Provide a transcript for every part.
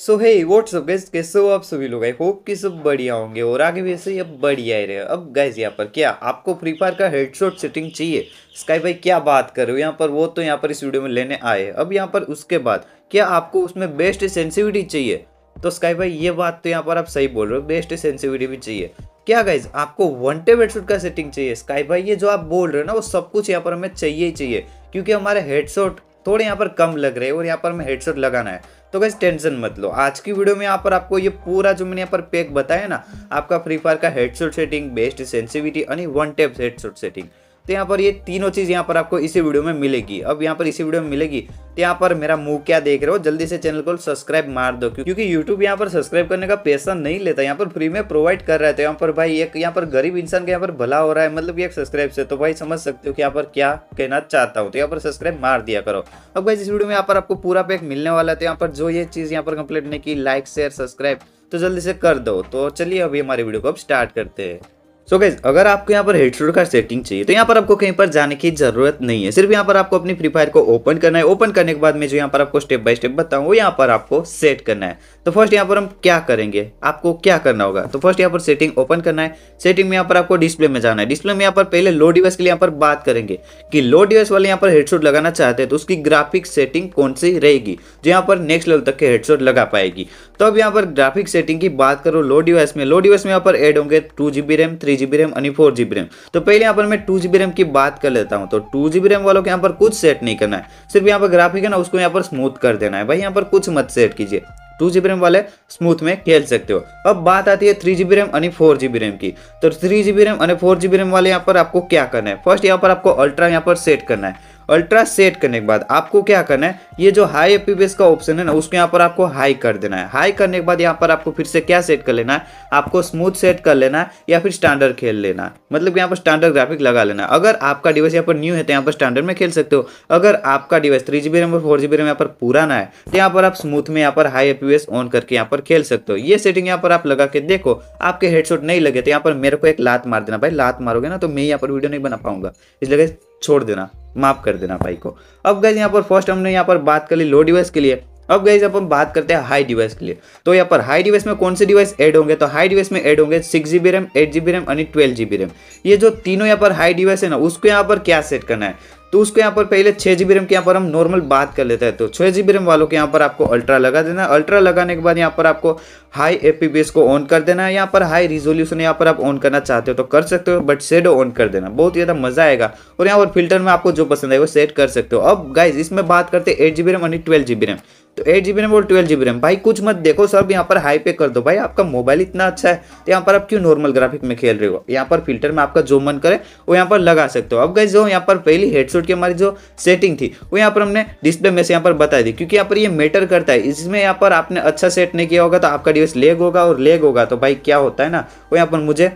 सो हे WhatsApp gas कैसे हो आप सभी लोग आई होप कि सब बढ़िया होंगे और आगे भी ऐसे ही अब बढ़िया ही रहे अब गैस यहाँ पर क्या आपको फ्री फायर का हेडशॉट सेटिंग चाहिए स्काई भाई क्या बात कर रहे हो यहाँ पर वो तो यहाँ पर इस वीडियो में लेने आए अब यहाँ पर उसके बाद क्या आपको उसमें बेस्ट सेंसिविटी चाहिए तो स्काई भाई ये बात तो यहाँ पर आप सही बोल रहे हो बेस्ट सेंसिविटी भी चाहिए क्या गाइज आपको वन टेप हेडशॉट का सेटिंग चाहिए स्काई भाई ये जो आप बोल रहे हो ना वो सब कुछ यहाँ पर हमें चाहिए ही चाहिए क्योंकि हमारे हेडशॉट थोड़े यहाँ पर कम लग रहे हैं और यहाँ पर हमें हेडसेट लगाना है तो कैसे टेंशन मत लो आज की वीडियो में यहाँ पर आपको ये पूरा जो मैंने यहाँ पर पैक बताया ना आपका फ्री फायर का हेडसेट सेटिंग बेस्ट सेंसिविटी यानी वन टेप हेडसेट सेटिंग तो यहाँ पर ये तीनों चीज़ यहाँ पर आपको इसी वीडियो में मिलेगी अब यहाँ पर इसी वीडियो में मिलेगी तो यहाँ पर मेरा मुंह क्या देख रहे हो जल्दी से चैनल को सब्सक्राइब मार दो क्योंकि यूट्यूब यहाँ पर सब्सक्राइब करने का पैसा नहीं लेता यहाँ पर फ्री में प्रोवाइड कर रहा है तो यहाँ पर भाई एक यहाँ पर गरीब इंसान का यहाँ पर भला हो रहा है मतलब एक सब्सक्राइब से तो भाई समझ सकते हो कि यहाँ पर क्या कहना चाहता हूँ तो यहाँ पर सब्सक्राइब मार दिया करो अब भाई इस वीडियो में यहाँ पर आपको पूरा पैक मिलने वाला है तो यहाँ पर जो ये चीज़ यहाँ पर कंप्लीट नहीं की लाइक शेयर सब्सक्राइब तो जल्दी से कर दो तो चलिए अभी हमारे वीडियो को अब स्टार्ट करते हैं सो so गैस अगर आपको यहाँ पर हेडशॉट का सेटिंग चाहिए तो यहाँ पर आपको कहीं पर जाने की जरूरत नहीं है सिर्फ यहाँ पर आपको अपनी फ्री फायर को ओपन करना है ओपन करने के बाद में जो यहाँ पर आपको स्टेप बाय स्टेप बताऊँ वो यहाँ पर आपको सेट करना है तो फर्स्ट यहाँ पर हम क्या करेंगे आपको क्या करना होगा तो फर्स्ट यहाँ पर सेटिंग ओपन करना है सेटिंग में यहाँ पर आपको डिस्प्ले में जाना है डिस्प्ले में यहाँ पर पहले लो डिवाइस के लिए यहाँ पर बात करेंगे कि लो डिवाइस वाले यहाँ पर हेडशॉट लगाना चाहते हैं तो उसकी ग्राफिक सेटिंग कौन सी रहेगी जो यहाँ पर नेक्स्ट लेवल तक के हेडशॉट लगा पाएगी तो अब यहाँ पर ग्राफिक सेटिंग की बात करो लो डिवाइस में लो डिवाइस में यहाँ पर एड होंगे two RAM three GB RAM यानी फोर जीबी रैम तो पहले यहाँ पर मैं टू जीबी रैम की बात कर लेता हूँ तो टू जीबी रैम वालों को यहाँ पर कुछ सेट नहीं करना है सिर्फ यहाँ पर ग्राफिक है ना उसको यहाँ पर स्मूथ कर देना है भाई यहाँ पर कुछ मत सेट कीजिए टू जी रैम वाले स्मूथ में खेल सकते हो अब बात आती है थ्री जी रैम यानी फोर जी रैम की तो थ्री जी रैम यानी फोर जी रैम वाले यहाँ पर आपको क्या करना है फर्स्ट यहाँ पर आपको अल्ट्रा यहाँ पर सेट करना है अल्ट्रा सेट करने के बाद आपको क्या करना है ये जो हाई एपीबीएस का ऑप्शन है ना उसको यहाँ पर आपको हाई कर देना है हाई करने के बाद यहाँ पर आपको फिर से क्या सेट कर लेना है आपको स्मूथ सेट कर लेना है या फिर स्टैंडर्ड खेल लेना मतलब यहाँ पर स्टैंडर्ड ग्राफिक लगा लेना है अगर आपका डिवाइस यहाँ पर न्यू है तो यहाँ पर स्टैंडर्ड में खेल सकते हो अगर आपका device three G B RAM और फोर जी बी रैम यहाँ पर पुराना है तो यहाँ पर आप स्मूथ में यहाँ पर हाई एपीबीएस ऑन करके यहाँ पर खेल सकते हो ये सेटिंग यहाँ पर आप लगा के देखो आपके हेडसेट नहीं लगे तो यहाँ पर मेरे को एक लात मार देना भाई लात मारोगे ना तो मैं यहाँ पर वीडियो नहीं बना पाऊंगा इसलिए छोड़ देना माफ़ कर देना भाई को अब गैज यहाँ पर फर्स्ट हमने यहाँ पर बात कर ली लो डिवाइस के लिए अब गई जब हम बात करते हैं हाई डिवाइस के लिए तो यहाँ पर हाई डिवाइस में कौन से डिवाइस ऐड होंगे तो हाई डिवाइस में ऐड होंगे six G B RAM eight G B RAM और ट्वेल्व जी बी रैम ये जो तीनों यहाँ पर हाई डिवाइस है ना उसको यहाँ पर क्या सेट करना है तो उसको यहाँ पर पहले छः जी बी रैम की यहाँ पर हम नॉर्मल बात कर लेते हैं तो छः जी बी रैम वालों के यहाँ पर आपको अल्ट्रा लगा देना है अल्ट्रा लगाने के बाद यहाँ पर आपको हाई ए पी को ऑन कर देना है यहाँ पर हाई रिजोल्यूशन यहाँ पर आप ऑन करना चाहते हो तो कर सकते हो बट शेडो ऑन कर देना बहुत ज़्यादा मजा आएगा और यहाँ पर फिल्टर में आपको जो पसंद वो सेट कर सकते हो अब गाइज इसमें बात करते हैं एट जी बी रैम यानी ट्वेल्व जी रैम तो एट जी बी रैम और ट्वेल्व जी बी रैम भाई कुछ मत देखो सब यहाँ पर हाई पे कर दो भाई आपका मोबाइल इतना अच्छा है तो यहाँ पर आप क्यों नॉर्मल ग्राफिक में खेल रहे हो यहाँ पर फिल्टर में आपका जो मन करे वो यहाँ पर लगा सकते हो अब गए जो यहाँ पर पहली हेडसेट की हमारी जो सेटिंग थी वो यहाँ पर हमने डिस्प्ले में से यहाँ पर बता दी क्योंकि यहाँ पर ये मैटर करता है इसमें यहाँ पर आपने अच्छा सेट नहीं किया होगा तो आपका डिवाइस लेग होगा और लेग होगा तो भाई क्या होता है ना वो यहाँ पर मुझे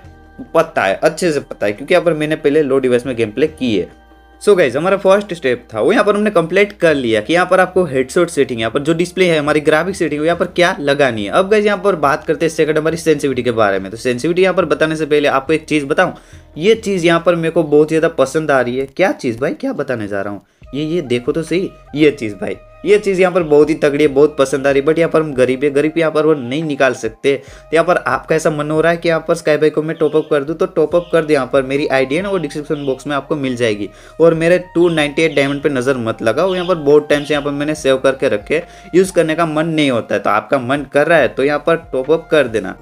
पता है अच्छे से पता है क्योंकि यहाँ पर मैंने पहले लो डिवाइस में गेम प्ले की है सो गाइज हमारा फर्स्ट स्टेप था वो यहाँ पर हमने कंप्लीट कर लिया कि यहाँ पर आपको हेडसेट सेटिंग यहाँ पर जो डिस्प्ले है हमारी ग्राफिक सेटिंग यहाँ पर क्या लगानी है अब गाइज यहाँ पर बात करते हैं सेकंड हमारी सेंसिविटी के बारे में तो सेंसिविटी यहाँ पर बताने से पहले आपको एक चीज़ बताऊँ ये चीज़ यहाँ पर मेरे को बहुत ज़्यादा पसंद आ रही है क्या चीज़ भाई क्या बताने जा रहा हूँ ये ये देखो तो सही ये चीज़ भाई ये चीज़ यहाँ पर बहुत ही तगड़ी है बहुत पसंद आ रही है बट यहाँ पर हम गरीब है गरीब यहाँ पर वो नहीं निकाल सकते तो यहाँ पर आपका ऐसा मन हो रहा है कि यहाँ पर स्काई बाई को मैं टॉपअप कर दूँ तो टॉपअप कर दे यहाँ पर मेरी आईडी है ना वो डिस्क्रिप्शन बॉक्स में आपको मिल जाएगी और मेरे टू डायमंड पर नज़र मत लगाओ यहाँ पर बहुत टाइम से यहाँ पर मैंने सेव करके रखे यूज़ करने का मन नहीं होता है तो आपका मन कर रहा है तो यहाँ पर टॉपअप कर देना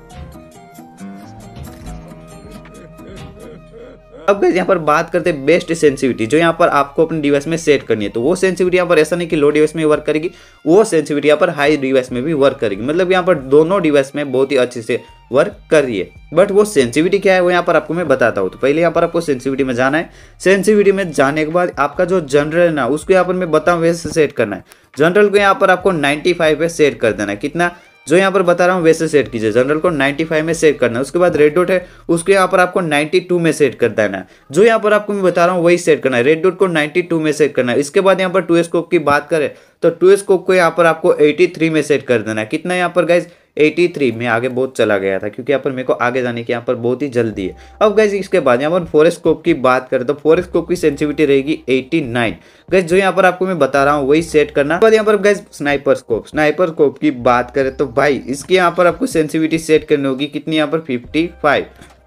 अब गैस यहाँ पर बात करते हैं बेस्ट सेंसिविटी जो यहाँ पर आपको अपने डिवाइस में सेट करनी है तो वो सेंसिविटी यहाँ पर ऐसा नहीं कि लो डिवाइस में वर्क करेगी वो सेंसिविटी यहाँ पर हाई डिवाइस में भी वर्क करेगी मतलब यहाँ पर दोनों डिवाइस में बहुत ही अच्छे से वर्क कर रही है बट वो सेंसिविटी क्या है वो यहाँ पर आपको मैं बताता हूँ तो पहले यहाँ पर आपको सेंसिविटी में जाना है सेंसिविटी में जाने के बाद आपका जो जनरल है ना उसको यहाँ पर मैं बताऊँ वैसे सेट करना है जनरल को यहाँ पर आपको 95 पे सेट कर देना है कितना जो यहाँ पर बता रहा हूँ वैसे सेट कीजिए जनरल को 95 में सेट करना है उसके बाद रेड डॉट है उसको यहाँ पर आपको 92 में सेट कर देना है जो यहाँ पर आपको मैं बता रहा हूँ वही सेट करना है रेड डॉट को 92 में सेट करना है इसके बाद यहाँ पर टू स्कोप की बात करें तो टू स्कोप को यहाँ पर आपको 83 में सेट कर देना है कितना यहाँ पर गाइज 83 में आगे बहुत चला गया था क्योंकि यहाँ पर मेरे को आगे जाने की यहाँ पर बहुत ही जल्दी है अब गैस इसके बाद यहाँ पर फोरेस्कोप की बात करें तो फोरेस्कोप की सेंसिविटी रहेगी 89 नाइन गैस जो यहाँ पर आपको मैं बता रहा हूँ वही सेट करना बाद यहाँ पर गैस स्नाइपर स्कोप स्नाइपर स्कोप की बात करें तो भाई इसकी यहाँ पर आपको सेंसिविटी सेट करनी होगी कितनी यहाँ पर फिफ्टी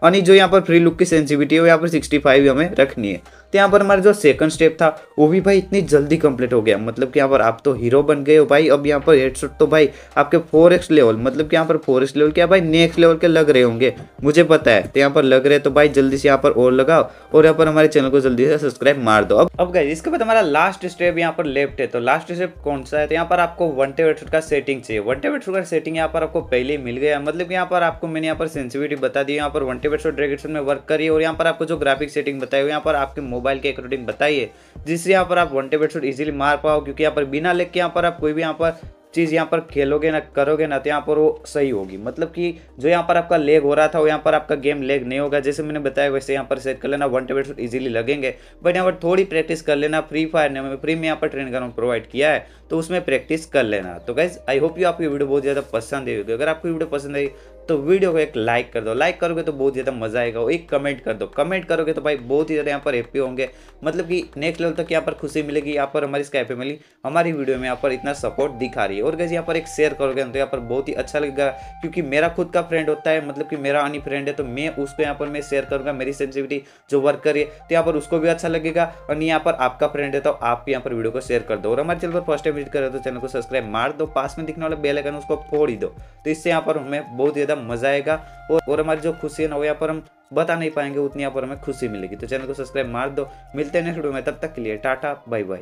यानी जो यहाँ पर फ्री लुक की सेंसिटिविटी है वो यहाँ पर 65 हमें रखनी है तो यहाँ पर हमारा जो सेकंड स्टेप था वो भी भाई इतनी जल्दी कंप्लीट हो गया मतलब कि यहाँ पर आप तो हीरो बन गए हो भाई अब यहाँ पर हेडशॉट तो भाई आपके फोर एक्स लेवल मतलब कि यहाँ पर फोर एक्स लेवल क्या भाई नेक्स्ट लेवल के लग रहे होंगे मुझे पता है तो यहाँ पर लग रहे तो भाई जल्दी से यहाँ पर और लगाओ और यहाँ पर हमारे चैनल को जल्दी से सब्सक्राइब मार दो अब अब गए इसके बाद हमारा लास्ट स्टेप यहाँ पर लेफ्ट है तो लास्ट स्टेप कौन सा है तो यहाँ पर आपको वन टेप हेडशॉट का सेटिंग चाहिए वन टेप हेडशॉट का सेटिंग यहाँ पर आपको पहले मिल गया मतलब यहाँ पर आपको मैंने यहाँ पर सेंसिविटी बता दी यहाँ पर वन टेप वेबसाइट और डायरेक्शन में वर्क करिए और यहाँ पर आपको जो ग्राफिक सेटिंग बताई हुई यहाँ पर आपके मोबाइल के अकॉर्डिंग बताइए जिससे यहाँ पर आप वन टेबल शूट इजिली मार पाओ क्योंकि यहाँ पर बिना लेके यहाँ पर आप कोई भी यहाँ पर चीज़ यहाँ पर खेलोगे ना करोगे ना तो यहाँ पर वो सही होगी मतलब कि जो यहाँ पर आपका लेग हो रहा था वो यहाँ पर आपका गेम लेग नहीं होगा जैसे मैंने बताया वैसे यहाँ पर सेट कर लेना वन टेबल शूट ईजिली लगेंगे बट यहाँ पर थोड़ी प्रैक्टिस कर लेना फ्री फायर ने हमें फ्री में यहाँ पर ट्रेन का प्रोवाइड किया है तो उसमें प्रैक्टिस कर लेना तो गाइज आई होप यू आपकी वीडियो बहुत ज़्यादा पसंद आई होगी अगर आपकी वीडियो पसंद आई तो वीडियो को एक लाइक कर दो लाइक करोगे तो बहुत ज़्यादा मजा आएगा एक कमेंट कर दो कमेंट करोगे तो भाई बहुत ही ज़्यादा यहाँ पर हैप्पी होंगे मतलब कि नेक्स्ट लेवल तक यहाँ पर खुशी मिलेगी यहाँ पर हमारी स्काई फैमिली हमारी वीडियो में यहाँ पर इतना सपोर्ट दिखा रही है और कैसे यहाँ पर एक शेयर करोगे तो यहाँ पर बहुत ही अच्छा लगेगा क्योंकि मेरा खुद का फ्रेंड होता है मतलब कि मेरा अनी फ्रेंड है तो मैं उसको यहाँ पर मैं शेयर करूँगा मेरी सेंसिविटी जो वर्क करिए तो यहाँ पर उसको भी अच्छा लगेगा और यहाँ पर आपका फ्रेंड है तो आप भी यहाँ पर वीडियो को शेयर कर दो और हमारे चैनल पर फर्स्ट टाइम विजिट करें तो चैनल को सब्सक्राइब मार दो पास में दिखने वाले बेल उसको फोड़ ही दो तो इससे यहाँ पर हमें बहुत ज़्यादा ज़्यादा मज़ा आएगा और और हमारी जो खुशी है ना वो यहाँ पर हम बता नहीं पाएंगे उतनी यहाँ पर हमें खुशी मिलेगी तो चैनल को सब्सक्राइब मार दो मिलते हैं नेक्स्ट वीडियो में तब तक के लिए टाटा बाय बाय